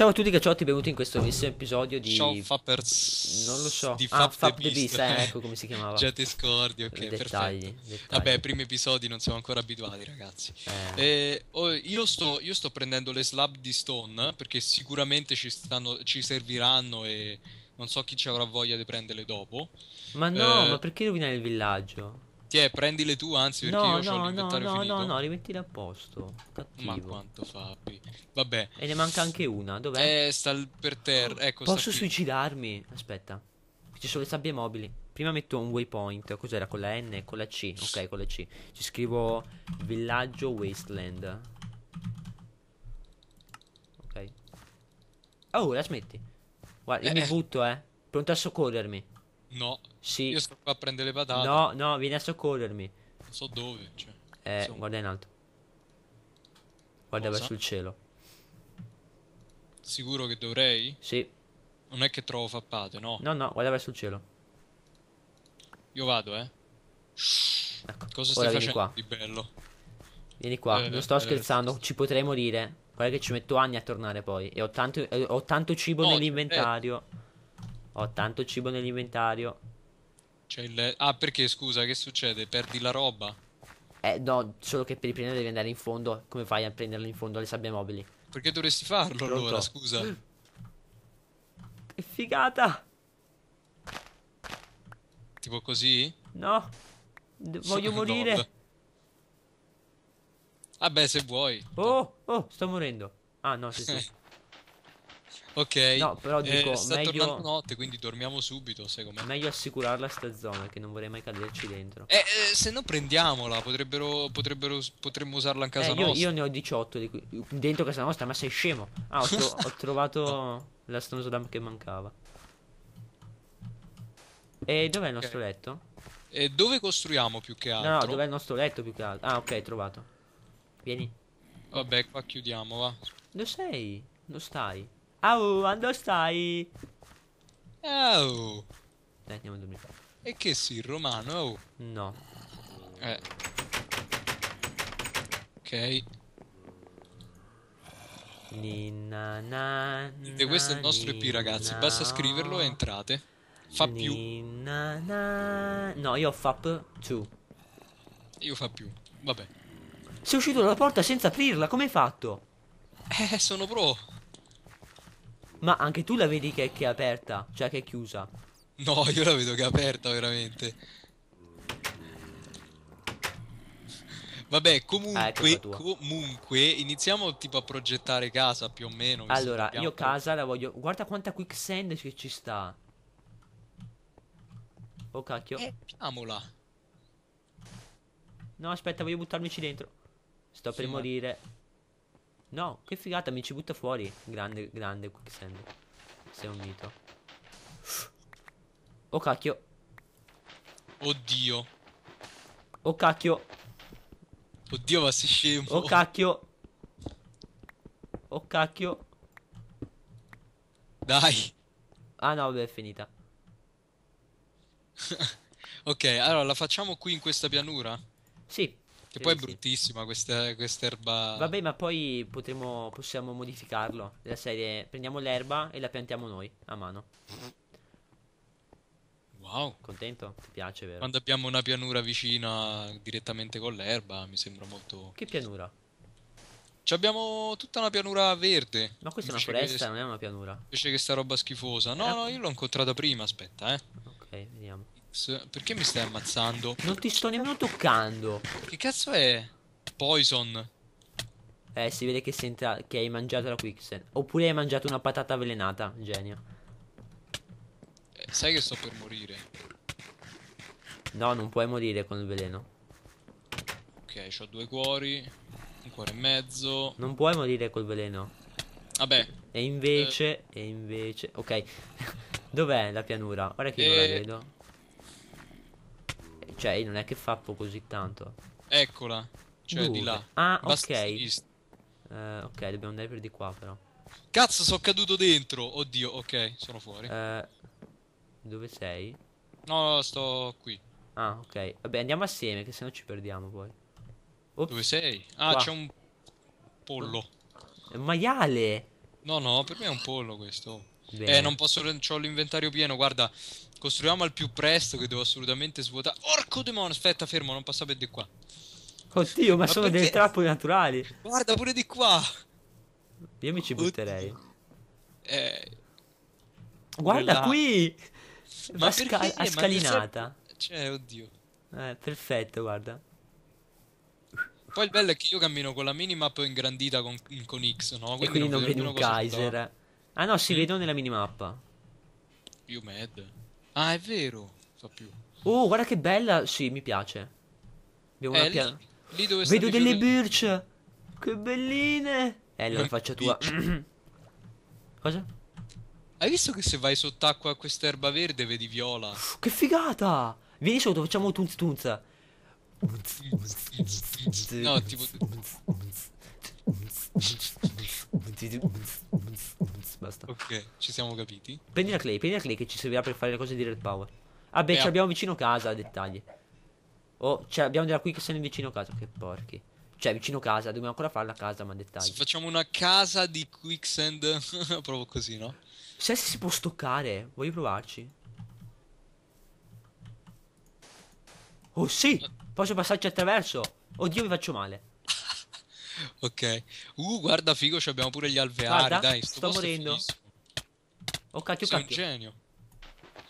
Ciao a tutti cacciotti, benvenuti in questo bellissimo episodio di... Ciao Fappers... Non lo so. Di ah, Fap the, the Beast, Beast eh, ecco come si chiamava. Già ti scordi, ok, dettagli, perfetto. Dettagli. Vabbè, primi episodi non siamo ancora abituati, ragazzi. Eh. Eh, oh, io, sto, io, sto, prendendo le slab di stone, perché sicuramente ci, stanno, ci serviranno e non so chi ci avrà voglia di prenderle dopo. Ma no, eh, ma perché rovinare il villaggio? Tiè, prendile tu, anzi, perché no, io no, ho l'inventario no, finito. No, no, no, li a posto. Cattivo. Ma quanto fabbi. Vabbè. E ne manca anche una, dov'è? Eh, sta per terra, oh, ecco Posso suicidarmi? Aspetta. Ci sono le sabbie mobili. Prima metto un waypoint, cos'era? Con la N e con la C. Ok, con la C. Ci scrivo villaggio wasteland. Ok. Oh, la smetti. Guarda, eh. io mi eh. butto, eh. Pronto a soccorrermi. No. Sì. Io sto qua a prendere le patate. No, no, vieni a soccorrermi. Non so dove. Cioè. Eh, Insomma. guarda in alto. Guarda Cosa? verso il cielo. Sicuro che dovrei? Sì. Non è che trovo fappate, no? No, no, guarda verso il cielo. Io vado, eh. Ecco. Cosa Ora stai facendo qua. di bello? Vieni qua, eh, non sto eh, scherzando, eh, ci potrei morire. Guarda che ci metto anni a tornare poi. E ho tanto, eh, ho tanto cibo no, nell'inventario. Certo. Ho tanto cibo nell'inventario. C'è cioè, il... Ah, perché scusa, che succede? Perdi la roba? Eh, no, solo che per riprendere devi andare in fondo. Come fai a prenderla in fondo alle sabbie mobili? Perché dovresti farlo Pronto? allora, scusa? Che figata! Tipo così? No, D voglio morire. Vabbè, ah, se vuoi. Oh, oh, sto morendo. Ah, no, sei tu. Ok. No, però eh, dico, eh, sta meglio... tornando notte, quindi dormiamo subito, secondo me. Meglio assicurarla sta zona, che non vorrei mai caderci dentro. Eh, eh se no prendiamola, potrebbero, potrebbero, potremmo usarla in casa eh, io, nostra. Io ne ho 18 di qui, dentro casa nostra, ma sei scemo. Ah, ho, tro ho trovato la la stonosodam che mancava. E dov'è il nostro okay. letto? E dove costruiamo più che altro? No, no, dov'è il nostro letto più che altro? Ah, ok, trovato. Vieni. Vabbè, qua chiudiamo, va. Dove sei? Dove stai? Au, quando stai? Au. Dai, eh, andiamo a dormire. E che sì, romano, au. No. Eh. Ok. Ninna, na, na, questo è il nostro EP, ragazzi. Basta scriverlo e entrate. Fa più. No, io ho fap 2. Io fa più. Vabbè. Sei uscito dalla porta senza aprirla, come hai fatto? Eh, sono pro. Ma anche tu la vedi che, che è aperta, cioè che è chiusa. No, io la vedo che è aperta veramente. Vabbè, comunque, ah, comunque, iniziamo tipo a progettare casa più o meno. Allora, io casa la voglio. Guarda quanta quicksand che ci sta. Oh cacchio. Eh, No, aspetta, voglio buttarmici dentro. Sto sì, per morire. No, che figata, mi ci butta fuori. Grande, grande Quicksand. Sei un mito. Oh cacchio. Oddio. Oh cacchio. Oddio, ma sei scemo. Oh cacchio. Oh cacchio. Dai. Ah no, vabbè, è finita. ok, allora la facciamo qui in questa pianura? Sì. Che poi è bruttissima questa, questa, erba. Vabbè, ma poi potremo, possiamo modificarlo. La serie, prendiamo l'erba e la piantiamo noi a mano. Wow. Contento? Ti piace, vero? Quando abbiamo una pianura vicina direttamente con l'erba, mi sembra molto. Che pianura? Ci abbiamo tutta una pianura verde. Ma questa è una foresta, che... non è una pianura. Invece che sta roba schifosa. No, no, io l'ho incontrata prima, aspetta, eh. Ok, vediamo. Max, perché mi stai ammazzando? Non ti sto nemmeno toccando. Che cazzo è? Poison. Eh, si vede che, entra- che hai mangiato la Quicksand. Oppure hai mangiato una patata avvelenata, genio. Eh, sai che sto per morire. No, non puoi morire con il veleno. Ok, ho due cuori. Un cuore e mezzo. Non puoi morire col veleno. Vabbè. E invece... Eh. E invece... Ok. Dov'è la pianura? Ora che eh. non la eh, vedo. Cioè, non è che fa così tanto. Eccola. Cioè, Dove? di là. Ah, Bast ok. Uh, eh, ok, dobbiamo andare per di qua, però. Cazzo, sono caduto dentro. Oddio, ok, sono fuori. Uh, dove sei? No, sto qui. Ah, ok. Vabbè, andiamo assieme, che sennò ci perdiamo poi. Ops. Dove sei? Ah, c'è un pollo. un eh, maiale. No, no, per me è un pollo questo. Eh, non posso, ho l'inventario pieno, guarda, costruiamo al più presto che devo assolutamente svuotare. Orco demonio, aspetta, fermo, non passate di qua. Oddio, ma, ma sono perché? delle trappole naturali. Guarda pure di qua. Io mi ci butterei. Eh, guarda là. qui. Ma a, sca- a scalinata. Sempre... Cioè, oddio. Eh, perfetto, guarda. Poi il bello è che io cammino con la minimap ingrandita con, con X, no? Quindi, e quindi non, non vedi un Kaiser. Ah no, si vedono nella minimappa. You mad? Ah, è vero. So più. Oh, guarda che bella. Sì, mi piace. Devo eh, una piana. Lì, lì Vedo delle birch. Che belline. Eh, allora faccia tua. Cosa? Hai visto che se vai sott'acqua a questa erba verde vedi viola? Che figata! Vieni sotto, facciamo tunz tunz. No, tipo basta. Ok, ci siamo capiti. Prendi la clay, prendi clay che ci servirà per fare le cose di red power. Ah beh, ci abbiamo vicino casa, dettagli. Oh, cioè abbiamo della quicksand vicino casa, che porchi. Cioè, vicino casa, dobbiamo ancora farla a casa, ma dettagli. Se facciamo una casa di quicksand, provo così, no? Sai se si può stoccare, voglio provarci. Oh sì, eh. posso passarci attraverso. Oddio, mi faccio male ok. Uh, guarda figo, abbiamo pure gli alveari, guarda, dai. Sto, sto morendo. Oh cacchio, Sei cacchio. un genio.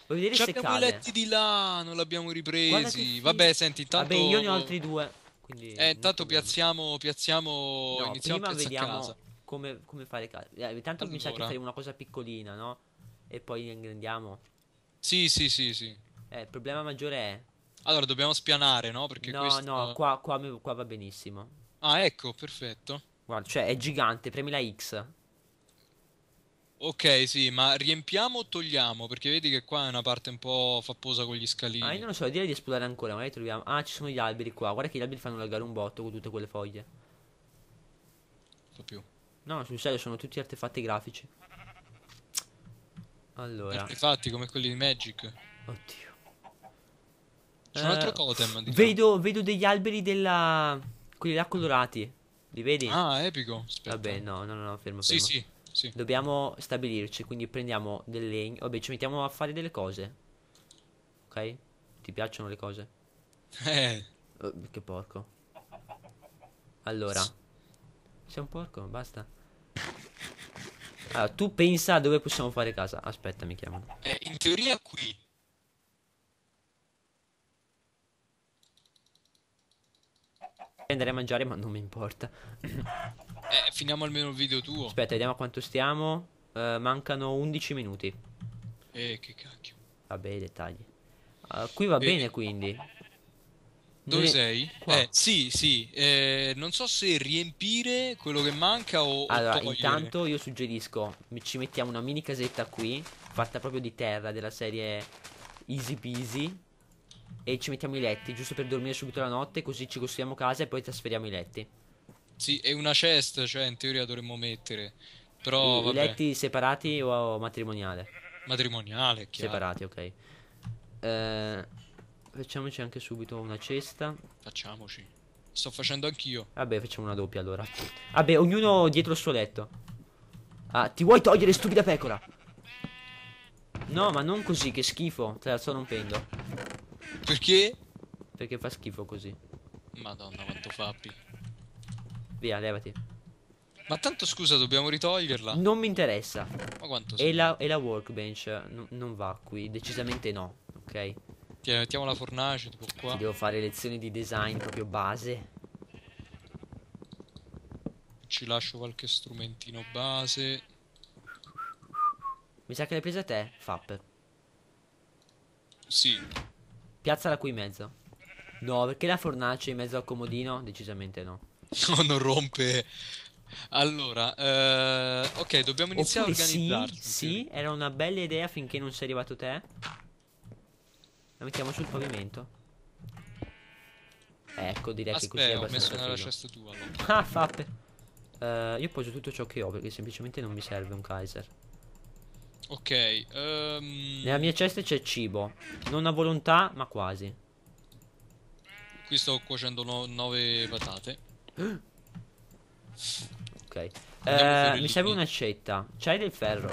Vuoi vedere Ci se abbiamo cade? i letti di là, non li abbiamo ripresi. Vabbè, senti, intanto... Vabbè, io ne ho altri due. Quindi eh, intanto piazziamo, piazziamo... No, iniziamo prima a vediamo casa. Come, come fare casa. Eh, allora. mi sa che faremo una cosa piccolina, no? E poi ingrandiamo. Sì, sì, sì, sì. Eh, il problema maggiore è... Allora, dobbiamo spianare, no? Perché no, questo... no, qua, qua, qua va benissimo. Ah, ecco, perfetto. Guarda, cioè è gigante, premi la X. Ok, sì, ma riempiamo o togliamo? Perché vedi che qua è una parte un po' fapposa con gli scalini. Ah, io non lo so, direi di esplorare ancora, magari troviamo... Ah, ci sono gli alberi qua, guarda che gli alberi fanno allargare un botto con tutte quelle foglie. So più. No, sul serio, sono tutti artefatti grafici. Allora... Artefatti come quelli di Magic. Oddio. C'è eh, un altro eh, totem. Diciamo. Vedo, vedo degli alberi della quelli là colorati. Li vedi? Ah, epico. Aspetta. Vabbè, no, no, no, no fermo, fermo. Sì, sì, sì. Dobbiamo stabilirci, quindi prendiamo del legno. Vabbè, ci mettiamo a fare delle cose. Ok? Ti piacciono le cose? Eh. Oh, che porco. Allora. Sei un porco, basta. Allora, tu pensa dove possiamo fare casa. Aspetta, mi chiamano. Eh, in teoria qui. andare a mangiare ma non mi importa. eh, finiamo almeno il video tuo. Aspetta, vediamo quanto stiamo. Uh, mancano 11 minuti. Eh, che cacchio. Vabbè, i dettagli. Uh, qui va eh. bene quindi. Dove sei? Qua. Eh, sì, sì. Eh, non so se riempire quello che manca o. Allora, o intanto io suggerisco ci mettiamo una mini casetta qui, fatta proprio di terra della serie Easy Peasy e ci mettiamo i letti, giusto per dormire subito la notte, così ci costruiamo casa e poi trasferiamo i letti. Sì, e una cesta, cioè in teoria dovremmo mettere. Però, I, vabbè. letti separati o matrimoniale? Matrimoniale, chiaro. Separati, ok. Eh, facciamoci anche subito una cesta. Facciamoci. Sto facendo anch'io. Vabbè, facciamo una doppia allora. Vabbè, ognuno dietro il suo letto. Ah, ti vuoi togliere, stupida pecora? No, ma non così, che schifo. Te la sto rompendo. Perché? Perché fa schifo così. Madonna, quanto fa P. Via, levati. Ma tanto scusa, dobbiamo ritoglierla. Non mi interessa. Ma quanto e la, e la, workbench non va qui, decisamente no, ok? Ti mettiamo la fornace, tipo qua. Ti devo fare lezioni di design proprio base. Ci lascio qualche strumentino base. Mi sa che l'hai presa te, Fap. Sì, Piazza Piazzala qui in mezzo. No, perché la fornace in mezzo al comodino? Decisamente no. No, non rompe. Allora, eh, ok, dobbiamo iniziare Oppure a organizzarci. Sì, sì, era una bella idea finché non sei arrivato te. La mettiamo sul pavimento. Ecco, direi Aspetta, che così è abbastanza ho messo nella cesta tua. Allora. ah, fappe. Uh, eh, io poggio tutto ciò che ho perché semplicemente non mi serve un Kaiser. Ok. Um... Nella mia cesta c'è cibo. Non a volontà, ma quasi. Qui sto cuocendo 9 no patate. ok. Eh, mi serve un'accetta. C'hai del ferro.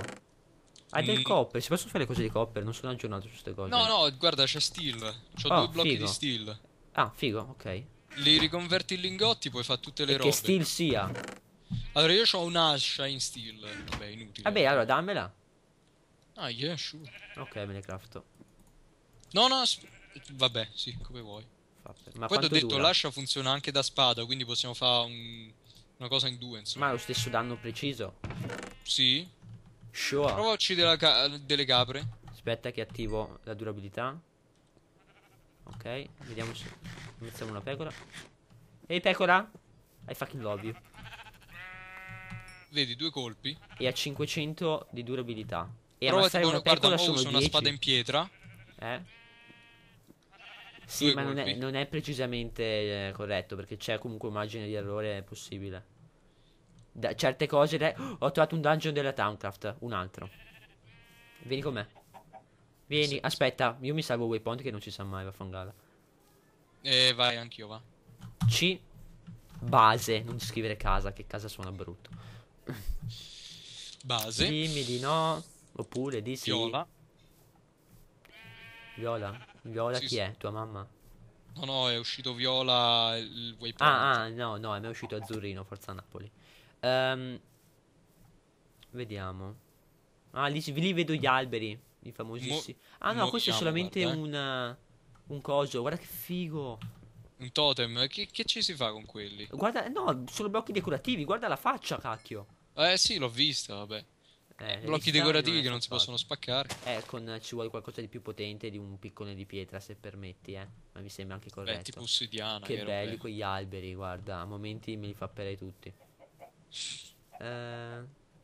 Hai mm. del copper. Si possono fare le cose di copper. Non sono aggiornato su queste cose. No, no, guarda, c'è steel. C'ho oh, due blocchi figo. di steel. Ah, figo, ok. Li riconverti in lingotti, poi fa tutte le e robe. Che steel sia. Allora, io ho un'ascia in steel. Vabbè, inutile. Vabbè, allora dammela. Ah, yeah, sure. Ok, me ne crafto. No, no, vabbè, sì, come vuoi. Ma Poi ti ho detto, dura? l'ascia funziona anche da spada, quindi possiamo fare un... una cosa in due, insomma. Ma lo stesso danno preciso? Sì. Sure. Prova a uccidere ca- delle capre. Aspetta che attivo la durabilità. Ok, vediamo se... Iniziamo una pecora. Ehi, pecora! I fucking love you. Vedi, due colpi. E ha 500 di durabilità. E Prova tipo, una guarda, uso una 10. spada in pietra. Eh? Sì, Due ma non è, non è, precisamente eh, corretto perché c'è comunque un margine di errore possibile. Da, certe cose... Le... Oh, ho trovato un dungeon della Towncraft, un altro. Vieni con me. Vieni, sì, aspetta, io mi salvo waypoint che non ci sa mai, Va vaffangala. Eh, vai, anch'io, va. C. Base, non scrivere casa, che casa suona brutto. Base. Dimmi di no. Oppure di sì. Viola. Viola? Viola sì, chi sì. è? Tua mamma? No, no, è uscito Viola il waypoint. Ah, ah, no, no, è mai uscito Azzurrino, forza Napoli. Um, vediamo. Ah, lì, lì, vedo gli alberi, i famosissimi. ah, no, questo è solamente guarda, eh. un, un coso, guarda che figo. Un totem, che, eh, che, ci si fa con quelli? Guarda, no, sono blocchi decorativi, guarda la faccia, cacchio. Eh sì, l'ho vista, vabbè eh, blocchi decorativi che non si possono spaccare. Eh, con, ci vuole qualcosa di più potente di un piccone di pietra, se permetti, eh. Ma mi sembra anche corretto. Beh, tipo ossidiana. Che, belli robe. quegli alberi, guarda. A momenti me li fapperei tutti. Eh,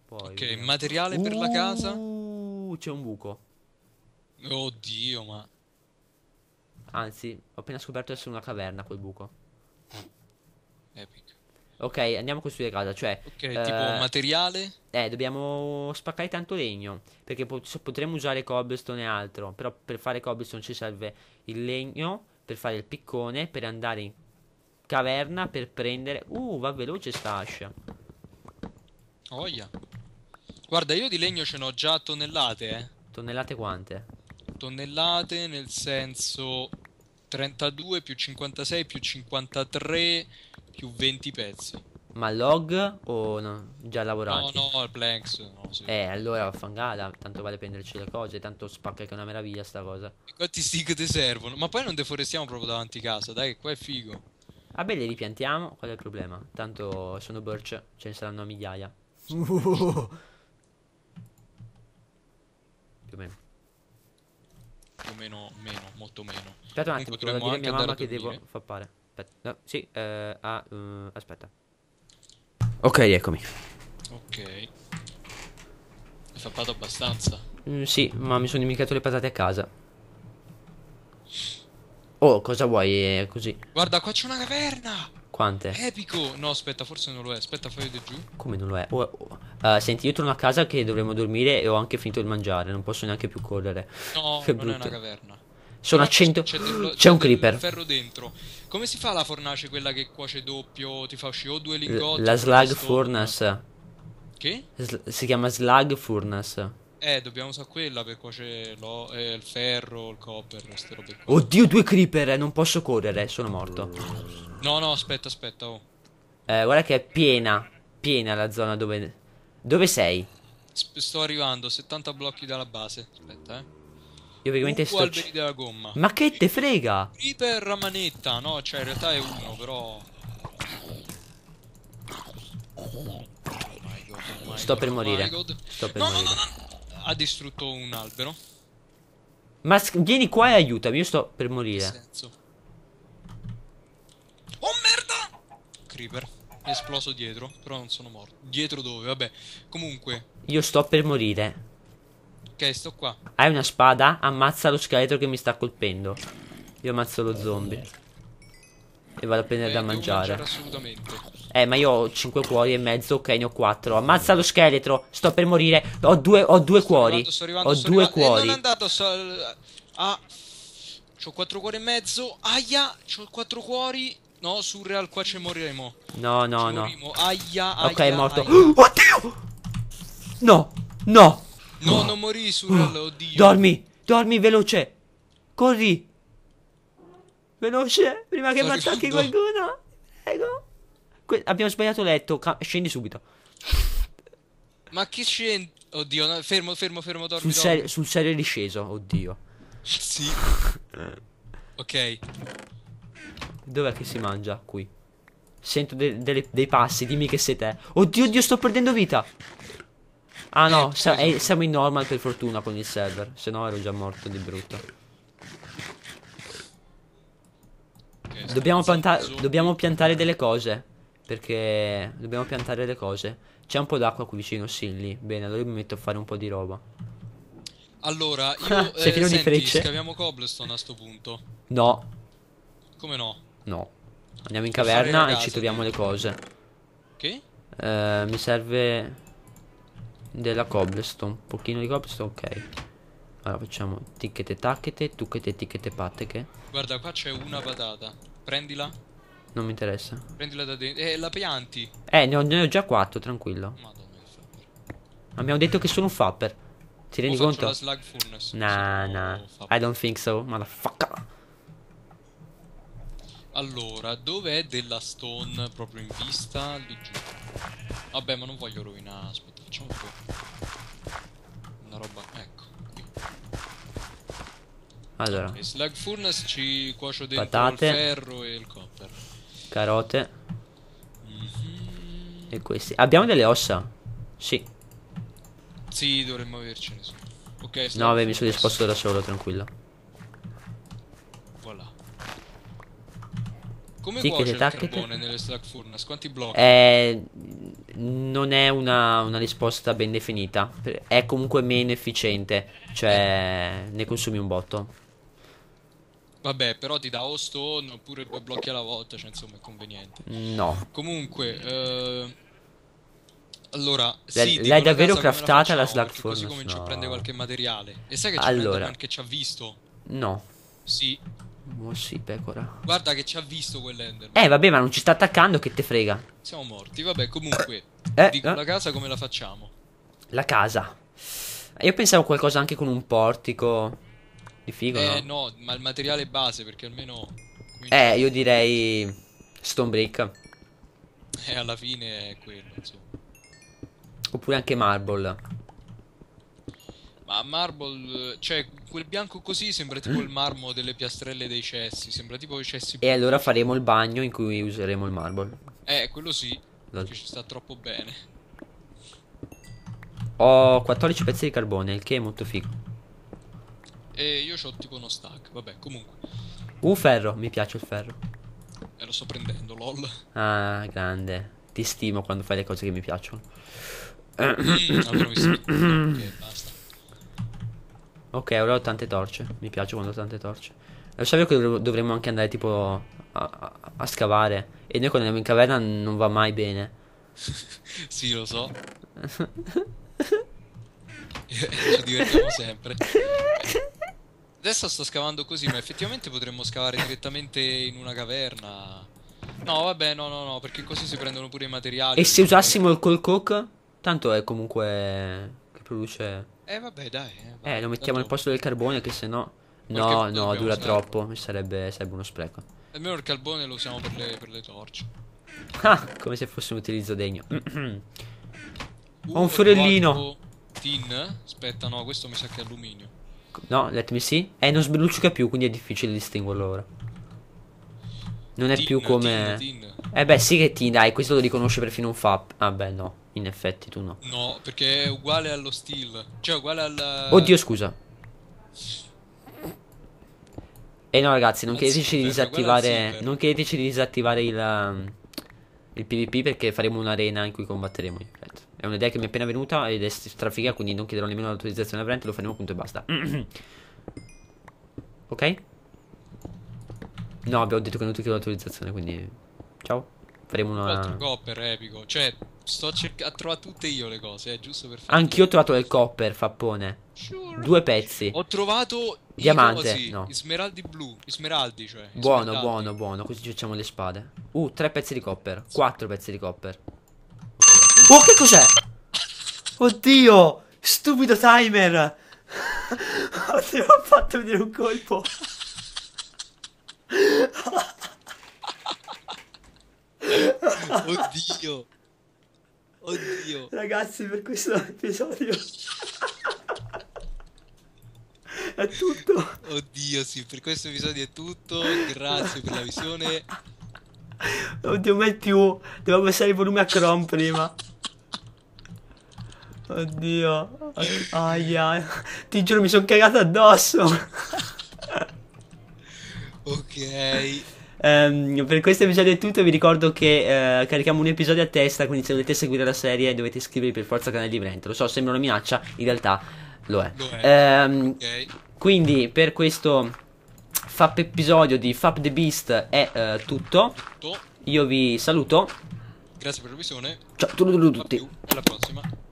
poi, ok, vediamo. materiale per uh, la casa. Uh, c'è un buco. Oddio, ma... Anzi, ho appena scoperto essere una caverna quel buco. Epic. Ok, andiamo a costruire casa, cioè... Ok, eh, tipo materiale? Eh, dobbiamo spaccare tanto legno, perché potremmo usare cobblestone e altro, però per fare cobblestone ci serve il legno, per fare il piccone, per andare in caverna, per prendere... Uh, va veloce sta ascia. Oh, Guarda, io di legno ce n'ho già tonnellate, eh. Tonnellate quante? Tonnellate nel senso 32 più 56 più 53 più 20 pezzi. Ma log o no? Già lavorati? No, no, il Planks. No, sì. Eh, allora fangala, tanto vale prenderci le cose, tanto spacca che è una meraviglia sta cosa. E quanti stick ti servono? Ma poi non deforestiamo proprio davanti casa, dai, che qua è figo. Vabbè, li ripiantiamo, qual è il problema? Tanto sono birch, ce ne saranno migliaia. Uh. Più o meno. Più o meno, meno, molto meno. Aspetta un attimo, devo dire a mia mamma che devo fappare aspetta, no, sì, eh, ah, uh, aspetta. Ok, eccomi. Ok. Hai fatto abbastanza? Mm, sì, ma mi sono dimenticato le patate a casa. Oh, cosa vuoi? È eh, così. Guarda, qua c'è una caverna! Quante? Epico! No, aspetta, forse non lo è. Aspetta, fai di giù. Come non lo è? Oh, oh. Uh, senti, io torno a casa che dovremmo dormire e ho anche finito di mangiare. Non posso neanche più correre. No, che non brutto. è una caverna. Sono Però a 100. C'è, un creeper. ferro dentro. Come si fa la fornace quella che cuoce doppio? Ti fa uscire o due lingotti? la slag furnace. Che? S si chiama slag furnace. Eh, dobbiamo usare quella per cuocere eh, il ferro, il copper, queste robe qua. Oddio, due creeper, eh, non posso correre, sono morto. No, no, aspetta, aspetta, oh. Eh, guarda che è piena, piena la zona dove... Dove sei? S sto arrivando, 70 blocchi dalla base, aspetta, eh. Io veramente sto... alberi della gomma. Ma che te frega? Creeper a manetta, no? Cioè, in realtà è uno, però... sto per oh morire. Oh sto per no, morire. No, no, ha distrutto un albero. Ma vieni qua e aiutami, io sto per morire. Senso. Oh merda! Creeper, è esploso dietro, però non sono morto. Dietro dove? Vabbè, comunque. Io sto per morire. Ok, sto qua. Hai una spada? Ammazza lo scheletro che mi sta colpendo. Io ammazzo lo zombie. E vado a prendere eh, da mangiare. mangiare. Assolutamente. Eh, ma io ho 5 cuori e mezzo, ok, ne ho 4. Ammazza lo scheletro, sto per morire. Ho due, ho due sto cuori. Arrivando, sto arrivando, ho sto due cuori. Eh, non è andato, so... Ah, c'ho 4 cuori e mezzo. Aia, c'ho 4 cuori. No, surreal, qua ci moriremo. No, no, ci no. Moriremo. Aia, aia. Ok, è morto. Aia. Oddio! No, no. No, non morì, sorella, mm. oddio. Dormi, dormi veloce. Corri. Veloce, prima che mi attacchi qualcuno. Prego. Que- abbiamo sbagliato letto. Ca- scendi subito. Ma chi scende? Oddio, no, fermo, fermo, fermo, dormi. Sul, dormi. serio- sul serio è disceso, oddio. Sì. ok. Dov'è che si mangia? Qui. Sento de- delle- dei passi, dimmi che sei te. Oddio, oddio, sto perdendo vita. Ah no, eh, sa- è, esatto. eh, siamo in normal per fortuna con il server, se no ero già morto di brutto. dobbiamo, pianta dobbiamo piantare delle cose, perché dobbiamo piantare le cose. C'è un po' d'acqua qui vicino, sì, lì. Bene, allora mi metto a fare un po' di roba. Allora, io... Sei eh, fino di frecce? scaviamo cobblestone a sto punto. No. Come no? No. Andiamo in caverna e ci troviamo le cose. Che? Okay. Eh, mi serve della cobblestone. Un pochino di cobblestone, ok. Allora facciamo ticchete tacchete, tucchete ticchete patteche. Guarda, qua c'è una patata. Prendila. Non mi interessa. Prendila da dentro. Eh, la pianti. Eh, ne ho, ne ho già quattro, tranquillo. Madonna, Abbiamo detto che sono un fapper. Ti rendi oh, conto? La Nah, oh, nah. Oh, I don't think so, motherfucker. Allora, dov'è della stone proprio in vista? Lì giù. Vabbè, ma non voglio rovinare. Aspetta, facciamo un po'. Una roba. Ecco, Allora. E slag furnace ci cuocio dentro Patate. il ferro e il copper. Carote. Mhm. E questi. Abbiamo delle ossa? Sì. Sì, dovremmo avercene. Ok. No, beh, mi sono disposto da solo, tranquillo. Come sì, cuoce il target. carbone nelle slack furnace? Quanti blocchi? Eh, non è una, una, risposta ben definita. È comunque meno efficiente. Cioè, ne consumi un botto. Vabbè, però ti dà o stone oppure due blocchi alla volta. Cioè, insomma, è conveniente. No. Comunque, eh... Allora, sì, l'hai davvero craftata la, facciamo, la Slack Furnace? Così comincio no. a prendere qualche materiale. E sai che c'è allora. che ci ha visto? No. Sì, Oh sì, pecora. Ecco, Guarda che ci ha visto quell'enderman. Eh, vabbè, ma non ci sta attaccando, che te frega. Siamo morti, vabbè, comunque. Eh, dico, eh. la casa come la facciamo? La casa. Eh, io pensavo qualcosa anche con un portico. Di figo, eh, no? no? ma il materiale base, perché almeno... Eh, io direi... Stone brick. Eh, alla fine è quello, insomma. Oppure anche marble. Ma marble, cioè quel bianco così sembra tipo il marmo delle piastrelle dei cessi, sembra tipo i cessi. E allora faremo il bagno in cui useremo il marble. Eh, quello sì, Lol. ci sta troppo bene. Ho 14 pezzi di carbone, il che è molto figo. E io ho tipo uno stack, vabbè, comunque. Un ferro, mi piace il ferro. E eh, lo sto prendendo, lol. Ah, grande. Ti stimo quando fai le cose che mi piacciono. Mm, allora mi stimo. ok, basta. Ok, ora ho tante torce. Mi piace quando ho tante torce. Lo sapevo che dovremmo anche andare tipo a, a, a, scavare. E noi quando andiamo in caverna non va mai bene. sì, lo so. Ci divertiamo sempre. Adesso sto scavando così, ma effettivamente potremmo scavare direttamente in una caverna. No, vabbè, no, no, no, perché così si prendono pure i materiali. E se usassimo il cold coke? Tanto è comunque... che produce... Eh vabbè dai. Eh, vabbè, eh lo mettiamo al posto del carbone che sennò... no... No, no, dura troppo, mi sarebbe, sarebbe, uno spreco. Almeno eh, il carbone lo usiamo per le, per le torce. Ah, come se fosse un utilizzo degno. Ho un uh, fiorellino. Tin? Aspetta, no, questo mi sa che è alluminio. No, let me see. Eh, non sbelluccica più, quindi è difficile distinguerlo ora. Non è tin, più come... Tin, tin. Eh beh, sì che tin, dai, questo lo riconosce perfino un fab. Ah beh, no. In effetti tu no. No, perché è uguale allo steel. Cioè, uguale al. Oddio, scusa. E eh no, ragazzi, non chiedeteci di disattivare. Non chiedeteci di disattivare il. Um, il PvP perché faremo un'arena in cui combatteremo. Certo. È un'idea che mi è appena venuta ed è strafiga, quindi non chiederò nemmeno l'autorizzazione a Brent, lo faremo punto e basta. ok? No, abbiamo detto che non ti chiedo l'autorizzazione, quindi. Ciao. Faremo una. Altro copper epico. Cioè, Sto cercando. Ho trovato tutte io le cose, eh, giusto per fare. Anch'io ho trovato del copper, fappone. Sure. Due pezzi. Ho trovato. Diamante, cosi, no. Smeraldi blu. Smeraldi, cioè. Buono, smeraldi. buono, buono. Così facciamo le spade. Uh, tre pezzi di copper. Quattro pezzi di copper. Oh, che cos'è? Oddio! Stupido timer! Oddio, ho fatto vedere un colpo. Oddio. Oddio. Ragazzi, per questo episodio è tutto. Oddio, sì, per questo episodio è tutto. Grazie per la visione. Oddio, mai più. Devo passare il volume a Chrome prima. Oddio. Aia. Ti giuro, mi sono cagato addosso. ok. Um, per questo episodio è tutto. Vi ricordo che uh, carichiamo un episodio a testa. Quindi, se volete seguire la serie, dovete iscrivervi per forza al canale di Brent. Lo so, sembra una minaccia, in realtà lo è. Um, okay. Quindi, per questo FAP episodio di FAP The Beast è uh, tutto. Io vi saluto. Grazie per la visione. Ciao a tutti. Alla prossima.